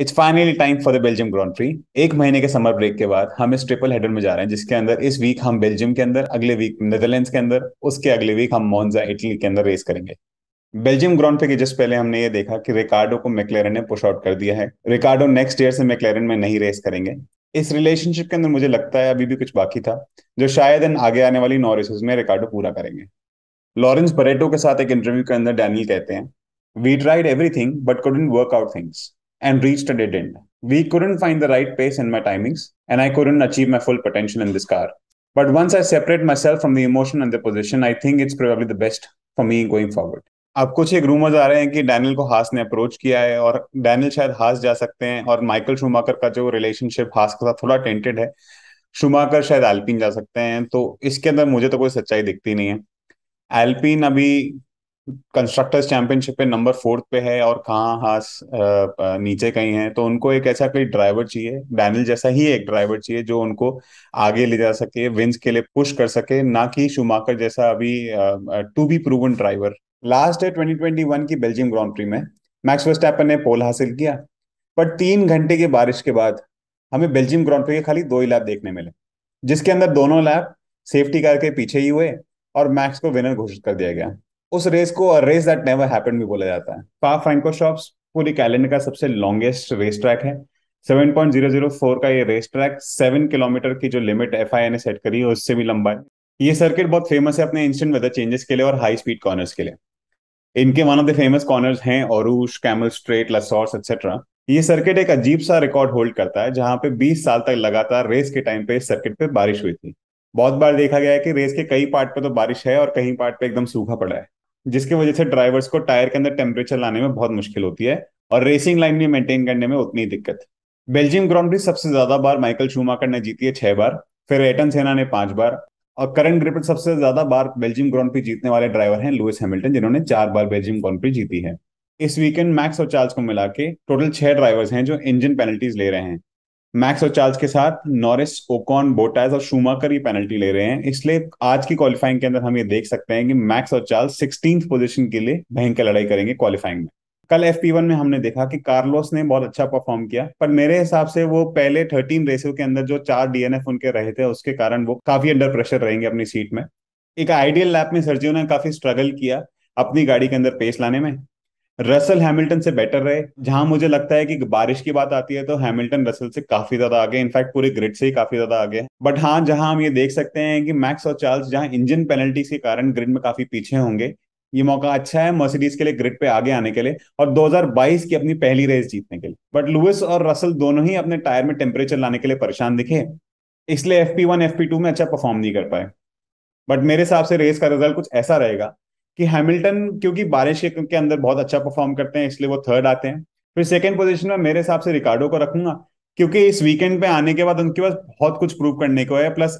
It's finally time for the Belgium grand prix एक महीने के समर ब्रेक के बाद हम इस ट्रिपल हेडर में जा रहे हैं जिसके अंदर इस वीक हम बेल्जियम के अंदर अगले वीक नेदरलैंड्स के अंदर उसके अगले वीक हम मोन्जा इटली के अंदर रेस करेंगे बेल्जियम ग्राउंड पे के जस्ट पहले हमने ये देखा कि रिकार्डो को मैकलेरन ने पुश आउट कर दिया है रिकार्डो नेक्स्ट ईयर से मैकलेरन में नहीं रेस करेंगे इस रिलेशनशिप के अंदर मुझे लगता है अभी भी कुछ बाकी था जो शायद इन आगे आने वाली नौ रेसेस में रिकार्डो पूरा करेंगे लॉरेंस बरेटो के साथ एक इंटरव्यू के अंदर डैनियल कहते हैं we tried everything but couldn't work out things and reached a dead end. We couldn't find the right pace in my timings, and I couldn't achieve my full potential in this car. But once I separate myself from the emotion and the position, I think it's probably the best for me going forward. अब कुछ एक rumours आ रहे हैं कि Daniel को हास ने approach किया है और डैनियल शायद हास जा सकते हैं और माइकल शुमाकर का जो रिलेशनशिप हास के साथ थोड़ा टेंटेड है शुमाकर शायद एल्पिन जा सकते हैं तो इसके अंदर मुझे तो कोई सच्चाई दिखती नहीं है एल्पिन अभी कंस्ट्रक्टर्स चैंपियनशिप पे नंबर फोर्थ पे है और कहाँ हास नीचे कहीं है तो उनको एक ऐसा कोई ड्राइवर चाहिए डैनियल जैसा ही एक ड्राइवर चाहिए जो उनको आगे ले जा सके विंस के लिए पुश कर सके ना कि शुमाकर जैसा अभी to be proven driver last है वन की बेल्जियम ग्राउंड प्री में मैक्स वेस्टैपन ने पोल हासिल किया पर तीन घंटे की बारिश के बाद हमें बेल्जियम ग्राउंड पे के खाली दो ही लैब देखने मिले जिसके अंदर दोनों लैब सेफ्टी कार के पीछे ही हुए और मैक्स को विनर घोषित कर दिया गया उस रेस को रेस दैट नेवर हैपन भी बोला जाता है पार फ्रेंको शॉप्स पूरी कैलेंडर का सबसे लॉन्गेस्ट रेस ट्रैक है 7.004 का ये रेस ट्रैक सेवन किलोमीटर की जो लिमिट एफ ने सेट करी है उससे भी लंबा है ये सर्किट बहुत फेमस है अपने इंस्टेंट वेदर चेंजेस के लिए और हाई स्पीड कॉर्नर्स के लिए इनके one of the famous corners हैं औरूश कैमल स्ट्रेट लसॉर्स एक्सेट्रा ये सर्किट एक अजीब सा रिकॉर्ड होल्ड करता है जहां पे 20 साल तक लगातार रेस के टाइम पे इस सर्किट पे बारिश हुई थी बहुत बार देखा गया है कि रेस के कई पार्ट पे तो बारिश है और कहीं पार्ट पे एकदम सूखा पड़ा है जिसकी वजह से ड्राइवर्स को टायर के अंदर टेम्परेचर लाने में बहुत मुश्किल होती है और रेसिंग लाइन भी मेंटेन करने में उतनी दिक्कत बेल्जियम ग्राउंड प्री सबसे ज्यादा बार माइकल शूमाकर ने जीती है छह बार फिर एटन सेना ने पांच बार और करंट ग्रिड सबसे ज्यादा बार बेल्जियम ग्राउंड प्री जीतने वाले ड्राइवर हैं लुइस हैमिल्टन जिन्होंने चार बार बेल्जियम ग्राउंड प्री जीती है इस वीकेंड मैक्स और चार्ल्स को मिला के टोटल छह ड्राइवर्स हैं जो इंजन पेनल्टीज ले रहे हैं मैक्स और चार्ल्स के साथ नॉरिस ओकॉन बोटास और शूमाकर ये पेनल्टी ले रहे हैं इसलिए आज की क्वालिफाइंग के अंदर हम ये देख सकते हैं कि मैक्स और चार्ल्स सिक्सटीन पोजिशन के लिए भयंकर लड़ाई करेंगे क्वालिफाइंग में कल एफ पी वन में हमने देखा कि कार्लोस ने बहुत अच्छा परफॉर्म किया पर मेरे हिसाब से वो पहले थर्टीन रेसों के अंदर जो चार डीएनएफ उनके रहे थे उसके कारण वो काफी अंडर प्रेशर रहेंगे अपनी सीट में एक आइडियल लैप में सर्जियो ने काफी स्ट्रगल किया अपनी गाड़ी के अंदर पेस लाने में रसल हैमिल्टन से बेटर रहे जहां मुझे लगता है कि बारिश की बात आती है तो हैमिल्टन रसल से काफी ज्यादा आगे इनफैक्ट पूरे ग्रिड से ही काफी ज्यादा आगे बट हाँ जहां हम ये देख सकते हैं कि मैक्स और चार्ल्स जहां इंजन पेनल्टीज के कारण ग्रिड में काफी पीछे होंगे ये मौका अच्छा है मर्सिडीज के लिए ग्रिड पे आगे आने के लिए और 2022 की अपनी पहली रेस जीतने के लिए बट लुइस और रसल दोनों ही अपने टायर में टेम्परेचर लाने के लिए परेशान दिखे इसलिए F P one F P two में अच्छा परफॉर्म नहीं कर पाए बट मेरे हिसाब से रेस का रिजल्ट कुछ ऐसा रहेगा कि हैमिल्टन क्योंकि बारिश के, के अंदर बहुत अच्छा परफॉर्म करते हैं इसलिए वो थर्ड आते हैं फिर सेकेंड पोजिशन में मेरे हिसाब से रिकार्डो को रखूंगा क्योंकि इस वीकेंड पे आने के बाद उनके पास बहुत कुछ प्रूव करने को है प्लस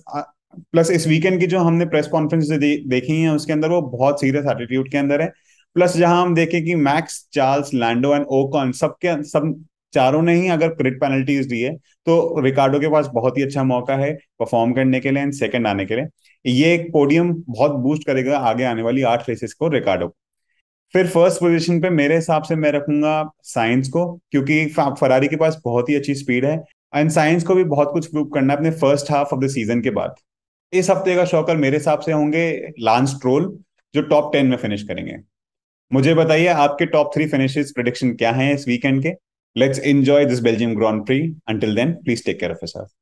प्लस इस वीकेंड की जो हमने प्रेस कॉन्फ्रेंस दे, देखी है उसके अंदर वो बहुत सीरियस एटीट्यूड के अंदर है प्लस जहां हम देखें कि Max Charles Lando and Ocon सबके सब चारों ने ही अगर क्रिट पेनल्टीज दी है तो रिकार्डो के पास बहुत ही अच्छा मौका है परफॉर्म करने के लिए एंड सेकंड आने के लिए ये एक पोडियम बहुत बूस्ट करेगा आगे आने वाली आठ रेसेस को रिकार्डो फिर फर्स्ट पोजीशन पे मेरे हिसाब से मैं रखूंगा साइंस को क्योंकि फरारी के पास बहुत ही अच्छी स्पीड है एंड साइंस को भी बहुत कुछ प्रूव करना है अपने first half of the season के बाद इस हफ्ते का शौकर मेरे हिसाब से होंगे लांस ट्रोल जो टॉप टेन में फिनिश करेंगे मुझे बताइए आपके टॉप थ्री फिनिशेस प्रोडिक्शन क्या है इस वीकेंड के Let's enjoy this Belgium Grand Prix. Until then, please take care of yourself.